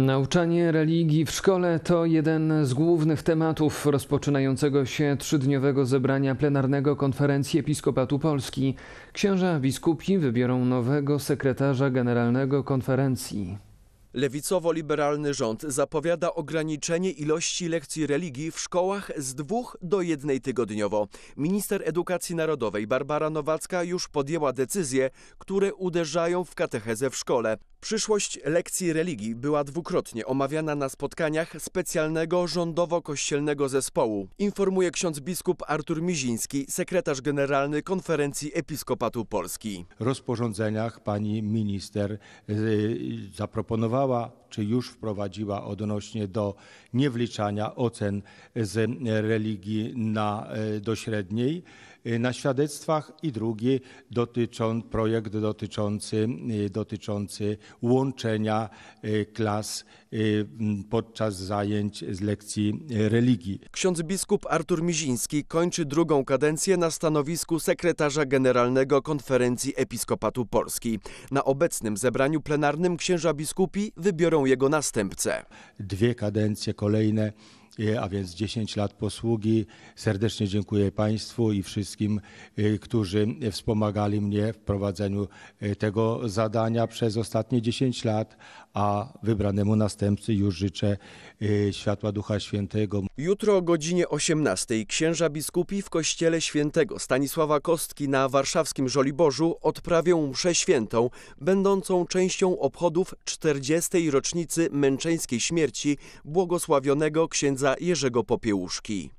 Nauczanie religii w szkole to jeden z głównych tematów rozpoczynającego się trzydniowego zebrania plenarnego konferencji Episkopatu Polski. Księża biskupi wybiorą nowego sekretarza generalnego konferencji. Lewicowo-liberalny rząd zapowiada ograniczenie ilości lekcji religii w szkołach z dwóch do jednej tygodniowo. Minister Edukacji Narodowej Barbara Nowacka już podjęła decyzje, które uderzają w katechezę w szkole. Przyszłość lekcji religii była dwukrotnie omawiana na spotkaniach specjalnego rządowo-kościelnego zespołu, informuje ksiądz biskup Artur Miziński, sekretarz generalny Konferencji Episkopatu Polski. W rozporządzeniach pani minister y, zaproponowała czy już wprowadziła odnośnie do niewliczania ocen z religii na, y, do średniej y, na świadectwach i drugi dotyczą, projekt dotyczący, dotyczący łączenia y, klas y, podczas zajęć z lekcji y, religii. Ksiądz biskup Artur Miziński kończy drugą kadencję na stanowisku sekretarza generalnego Konferencji Episkopatu Polski. Na obecnym zebraniu plenarnym księża biskupi wybiorą jego następcę. Dwie kadencje kolejne a więc 10 lat posługi. Serdecznie dziękuję Państwu i wszystkim, y, którzy wspomagali mnie w prowadzeniu y, tego zadania przez ostatnie 10 lat, a wybranemu następcy już życzę y, światła Ducha Świętego. Jutro o godzinie 18 księża biskupi w kościele świętego Stanisława Kostki na warszawskim Żoliborzu odprawią mszę świętą, będącą częścią obchodów 40. rocznicy męczeńskiej śmierci błogosławionego księdza Jerzego Popiełuszki.